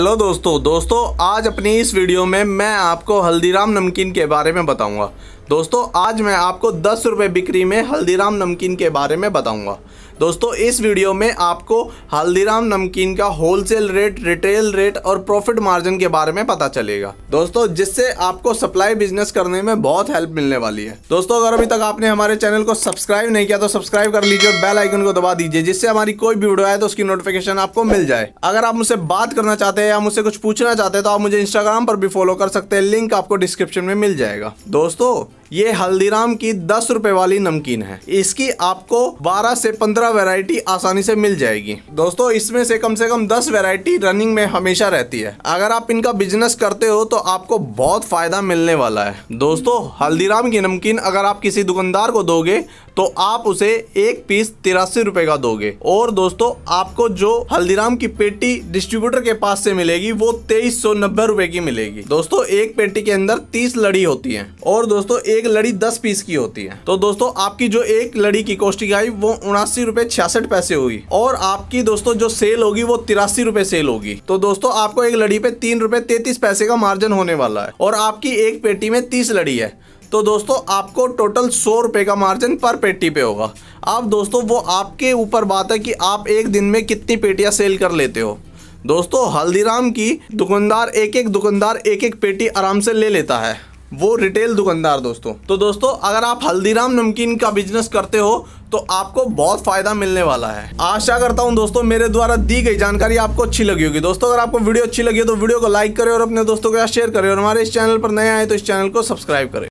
hello दोस्तों दोस्तों आज अपनी इस वीडियो में मैं आपको हल्दीराम नमकीन के बारे में बताऊंगा दोस्तों आज मैं आपको दस रुपये बिक्री में हल्दीराम नमकीन के बारे में बताऊंगा दोस्तों इस वीडियो में आपको हल्दीराम नमकीन का होलसेल रेट रिटेल रेट और प्रॉफिट मार्जिन के बारे में पता चलेगा दोस्तों जिससे आपको सप्लाई बिजनेस करने में बहुत हेल्प मिलने वाली है दोस्तों अगर अभी तक आपने हमारे चैनल को सब्सक्राइब नहीं किया तो सब्सक्राइब कर लीजिए और बेल आइकन को दबा दीजिए जिससे हमारी कोई भी वीडियो आए तो उसकी नोटिफिकेशन आपको मिल जाए अगर आप मुझसे बात करना चाहते हैं या मुझसे कुछ पूछना चाहते हैं तो आप मुझे इंस्टाग्राम पर भी फॉलो कर सकते हैं लिंक आपको डिस्क्रिप्शन में मिल जाएगा दोस्तों ये हल्दीराम की दस रुपए वाली नमकीन है इसकी आपको 12 से 15 वैरायटी आसानी से मिल जाएगी दोस्तों इसमें से कम से कम 10 वैरायटी रनिंग में हमेशा रहती है अगर आप इनका बिजनेस करते हो तो आपको बहुत फायदा मिलने वाला है दोस्तों हल्दीराम की नमकीन अगर आप किसी दुकानदार को दोगे तो आप उसे एक पीस तिरासी रुपए का दोगे और दोस्तों आपको जो हल्दीराम की पेटी डिस्ट्रीब्यूटर के पास से मिलेगी वो तेईस सौ नब्बे रूपए की मिलेगी दोस्तों एक पेटी के अंदर तीस लड़ी होती है और दोस्तों एक लड़ी दस पीस की होती है तो दोस्तों आपकी जो एक लड़ी की कॉस्टिंग आई वो उनासी रुपए छियासठ पैसे हुई और आपकी दोस्तों जो सेल होगी वो तिरासी रुपए सेल होगी तो दोस्तों आपको एक लड़ी पे तीन रुपए तैतीस पैसे का मार्जिन होने वाला है और आपकी एक पेटी में तीस लड़ी है तो दोस्तों आपको टोटल सौ रुपये का मार्जिन पर पेटी पे होगा अब दोस्तों वो आपके ऊपर बात है कि आप एक दिन में कितनी पेटियाँ सेल कर लेते हो दोस्तों हल्दीराम की दुकानदार एक एक दुकानदार एक एक पेटी आराम से ले लेता है वो रिटेल दुकानदार दोस्तों तो दोस्तों अगर आप हल्दीराम नमकीन का बिजनेस करते हो तो आपको बहुत फायदा मिलने वाला है आशा करता हूँ दोस्तों मेरे द्वारा दी गई जानकारी आपको अच्छी लगी होगी दोस्तों अगर आपको वीडियो अच्छी लगी हो तो वीडियो को लाइक करें और अपने दोस्तों के साथ शेयर करें और हमारे इस चैनल पर नए आए तो इस चैनल को सब्सक्राइब करें